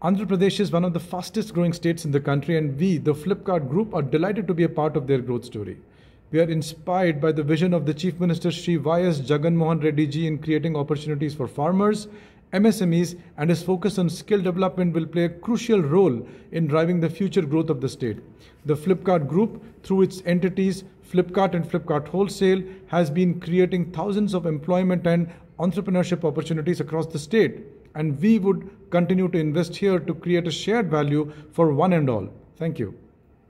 Andhra Pradesh is one of the fastest growing states in the country, and we, the Flipkart Group, are delighted to be a part of their growth story. We are inspired by the vision of the Chief Minister Sri Y.S. Jagan Mohan Reddy ji in creating opportunities for farmers, MSMEs, and his focus on skill development will play a crucial role in driving the future growth of the state. The Flipkart Group, through its entities Flipkart and Flipkart Wholesale, has been creating thousands of employment and entrepreneurship opportunities across the state and we would continue to invest here to create a shared value for one and all. Thank you.